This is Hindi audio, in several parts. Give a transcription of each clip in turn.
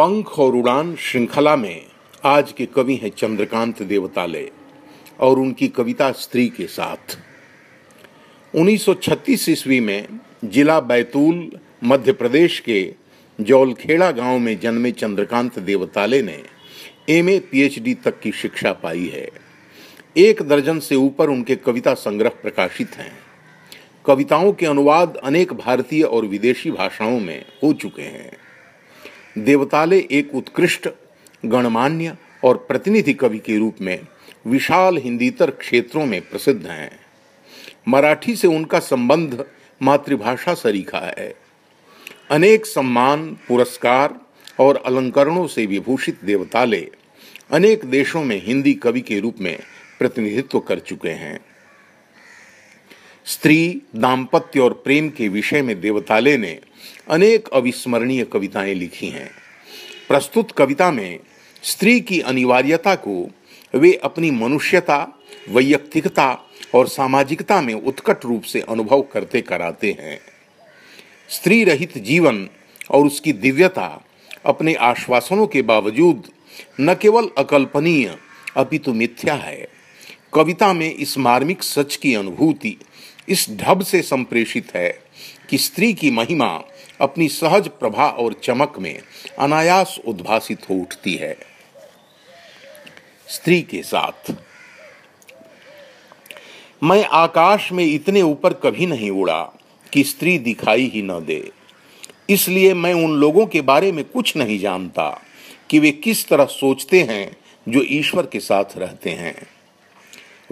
पंख और उड़ान श्रृंखला में आज के कवि हैं चंद्रकांत देवतालय और उनकी कविता स्त्री के साथ 1936 ईस्वी में जिला बैतूल मध्य प्रदेश के जौलखेड़ा गांव में जन्मे चंद्रकांत देवताले ने एम ए पीएचडी तक की शिक्षा पाई है एक दर्जन से ऊपर उनके कविता संग्रह प्रकाशित हैं कविताओं के अनुवाद अनेक भारतीय और विदेशी भाषाओं में हो चुके हैं देवताले एक उत्कृष्ट गणमान्य और प्रतिनिधि कवि के रूप में विशाल हिंदीतर क्षेत्रों में प्रसिद्ध हैं मराठी से उनका संबंध मातृभाषा सरीखा है अनेक सम्मान पुरस्कार और अलंकरणों से विभूषित देवताले अनेक देशों में हिंदी कवि के रूप में प्रतिनिधित्व कर चुके हैं स्त्री दाम्पत्य और प्रेम के विषय में देवताले ने अनेक अविस्मरणीय कविताएं लिखी हैं प्रस्तुत कविता में स्त्री की अनिवार्यता को वे अपनी मनुष्यता वैयक्तिकता और सामाजिकता में उत्कट रूप से अनुभव करते कराते हैं स्त्री रहित जीवन और उसकी दिव्यता अपने आश्वासनों के बावजूद न केवल अकल्पनीय अपितु मिथ्या है कविता में इस मार्मिक सच की अनुभूति इस ढब से संप्रेषित है कि स्त्री की महिमा अपनी सहज प्रभा और चमक में अनायास उद्भासित हो उठती है स्त्री के साथ मैं आकाश में इतने ऊपर कभी नहीं उड़ा कि स्त्री दिखाई ही न दे इसलिए मैं उन लोगों के बारे में कुछ नहीं जानता कि वे किस तरह सोचते हैं जो ईश्वर के साथ रहते हैं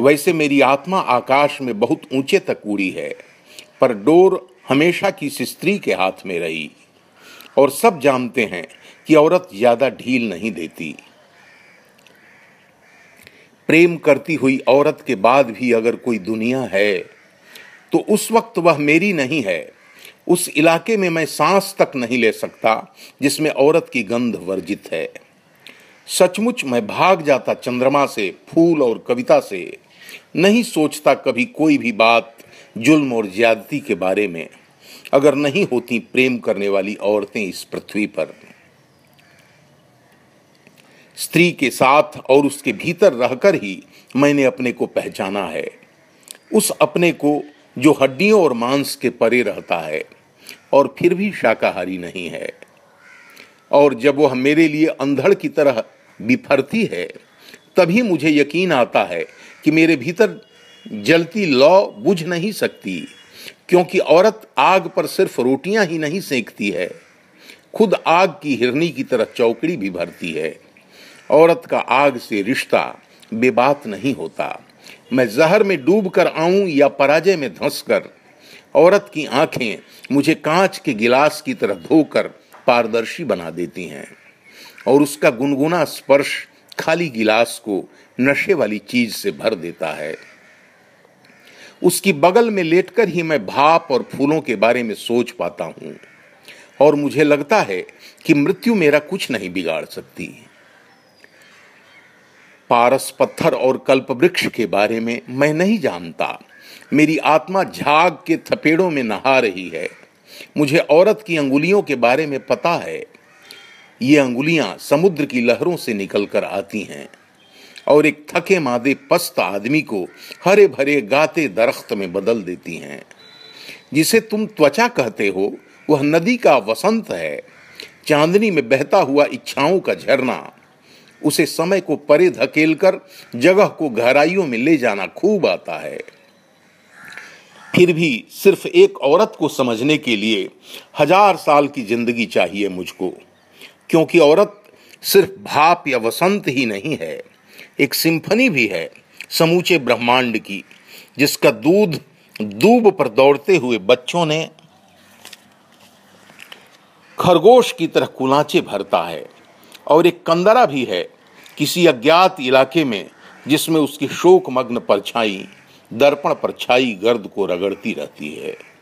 वैसे मेरी आत्मा आकाश में बहुत ऊंचे तक उड़ी है पर डोर हमेशा की स्त्री के हाथ में रही और सब जानते हैं कि औरत ज्यादा ढील नहीं देती प्रेम करती हुई औरत के बाद भी अगर कोई दुनिया है तो उस वक्त वह मेरी नहीं है उस इलाके में मैं सांस तक नहीं ले सकता जिसमें औरत की गंध वर्जित है सचमुच मैं भाग जाता चंद्रमा से फूल और कविता से नहीं सोचता कभी कोई भी बात जुल्म और ज्यादती के बारे में अगर नहीं होती प्रेम करने वाली औरतें इस पृथ्वी पर स्त्री के साथ और उसके भीतर रहकर ही मैंने अपने को पहचाना है उस अपने को जो हड्डियों और मांस के परे रहता है और फिर भी शाकाहारी नहीं है और जब वह मेरे लिए अंधड़ की तरह बिफरती है तभी मुझे यकीन आता है कि मेरे भीतर जलती लौ बुझ नहीं सकती क्योंकि औरत आग पर सिर्फ रोटियां ही नहीं सेंकती है खुद आग की हिरनी की तरह चौकड़ी भी भरती है औरत का आग से रिश्ता बेबात नहीं होता मैं जहर में डूब कर आऊं या पराजय में धंस कर औरत की आंखें मुझे कांच के गिलास की तरह धोकर पारदर्शी बना देती हैं और उसका गुनगुना स्पर्श खाली गिलास को नशे वाली चीज से भर देता है उसकी बगल में लेटकर ही मैं भाप और फूलों के बारे में सोच पाता हूं और मुझे लगता है कि मृत्यु मेरा कुछ नहीं बिगाड़ सकती पारस पत्थर और कल्प वृक्ष के बारे में मैं नहीं जानता मेरी आत्मा झाग के थपेड़ों में नहा रही है मुझे औरत की अंगुलियों के बारे में पता है ये अंगुलियां समुद्र की लहरों से निकल कर आती हैं और एक थके मादे पस्त आदमी को हरे भरे गाते दरख्त में बदल देती हैं जिसे तुम त्वचा कहते हो वह नदी का वसंत है चांदनी में बहता हुआ इच्छाओं का झरना उसे समय को परे धकेल कर जगह को गहराइयों में ले जाना खूब आता है फिर भी सिर्फ एक औरत को समझने के लिए हजार साल की जिंदगी चाहिए मुझको क्योंकि औरत सिर्फ भाप या वसंत ही नहीं है एक सिंफनी भी है समूचे ब्रह्मांड की जिसका दूध दूब पर दौड़ते हुए बच्चों ने खरगोश की तरह कुलाचे भरता है और एक कंदरा भी है किसी अज्ञात इलाके में जिसमें उसकी शोकमग्न परछाई दर्पण परछाई गर्द को रगड़ती रहती है